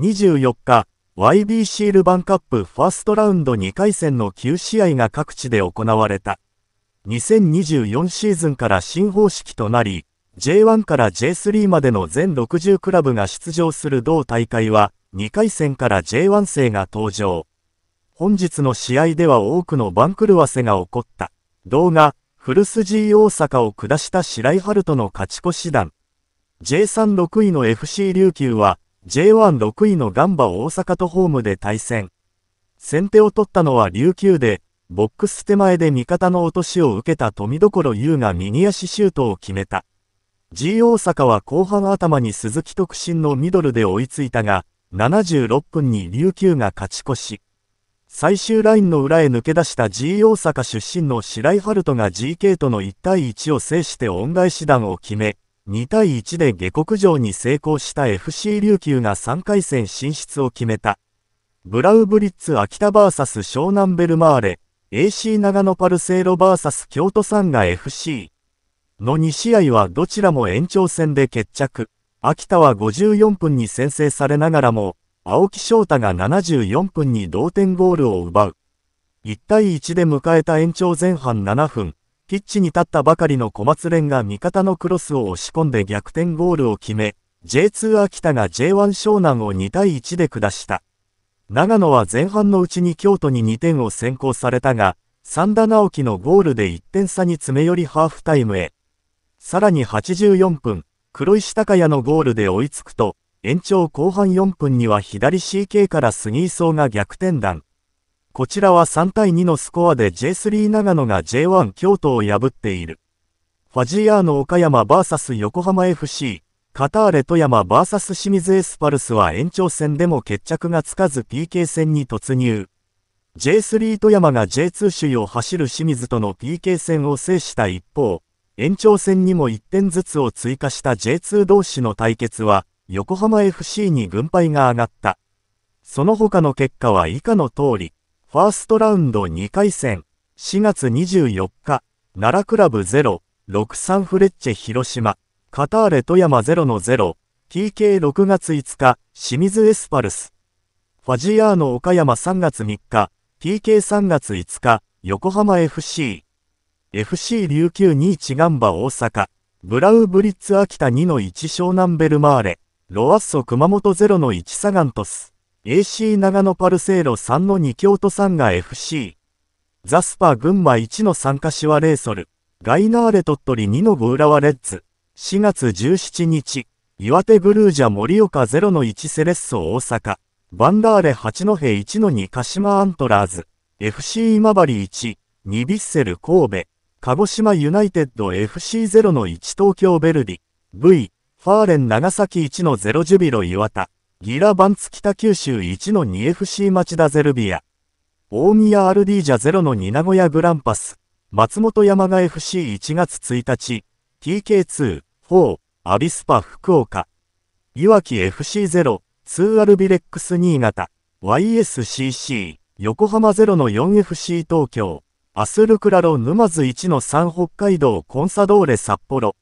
24日、YBC ルヴァンカップファーストラウンド2回戦の9試合が各地で行われた。2024シーズンから新方式となり、J1 から J3 までの全60クラブが出場する同大会は、2回戦から J1 勢が登場。本日の試合では多くの番狂わせが起こった。動画、古ー大阪を下した白井春人の勝ち越し団。J36 位の FC 琉球は、J16 位のガンバ大阪とホームで対戦。先手を取ったのは琉球で、ボックス手前で味方の落としを受けた富所優が右足シュートを決めた。G 大阪は後半頭に鈴木特進のミドルで追いついたが、76分に琉球が勝ち越し。最終ラインの裏へ抜け出した G 大阪出身の白井春人が GK との1対1を制して恩返し弾を決め、2対1で下克上に成功した FC 琉球が3回戦進出を決めた。ブラウブリッツ秋田 VS 湘南ベルマーレ、AC 長野パルセイロ VS 京都サンガ FC の2試合はどちらも延長戦で決着。秋田は54分に先制されながらも、青木翔太が74分に同点ゴールを奪う。1対1で迎えた延長前半7分、ピッチに立ったばかりの小松蓮が味方のクロスを押し込んで逆転ゴールを決め、J2 秋田が J1 湘南を2対1で下した。長野は前半のうちに京都に2点を先行されたが、三田直樹のゴールで1点差に詰め寄りハーフタイムへ。さらに84分、黒石高也のゴールで追いつくと、延長後半4分には左 CK から杉井壮が逆転弾。こちらは3対2のスコアで J3 長野が J1 京都を破っている。ファジアーノ岡山 VS 横浜 FC、カターレ富山 VS 清水エスパルスは延長戦でも決着がつかず PK 戦に突入。J3 富山が J2 首位を走る清水との PK 戦を制した一方、延長戦にも1点ずつを追加した J2 同士の対決は、横浜 FC に軍配が上がった。その他の結果は以下の通り。ファーストラウンド2回戦、4月24日、奈良クラブ0、6サフレッチェ広島、カターレ富山0の0、TK6 月5日、清水エスパルス。ファジアーノ岡山3月3日、TK3 月5日、横浜 FC。FC 琉球2一ガンバ大阪、ブラウブリッツ秋田2の1湘南ベルマーレ、ロアッソ熊本0の1サガントス。AC 長野パルセーロ3の2京都3が FC、ザスパ群馬1の3柏レーソル、ガイナーレ鳥取2の浦和レッズ、4月17日、岩手ブルージャ盛岡0の1セレッソ大阪、バンダーレ8の平1の2鹿島アントラーズ、FC 今治1、2ビッセル神戸、鹿児島ユナイテッド FC0 の1東京ベルディ、V、ファーレン長崎1の0ジュビロ岩田、ギラバンツ北九州1の 2FC 町田ゼルビア。大宮アルディージャ0の2名古屋グランパス。松本山が FC1 月1日。TK2、4、アビスパ福岡。いわき FC0、2アルビレックス新潟。YSCC、横浜0の 4FC 東京。アスルクラロ沼津1の3北海道コンサドーレ札幌。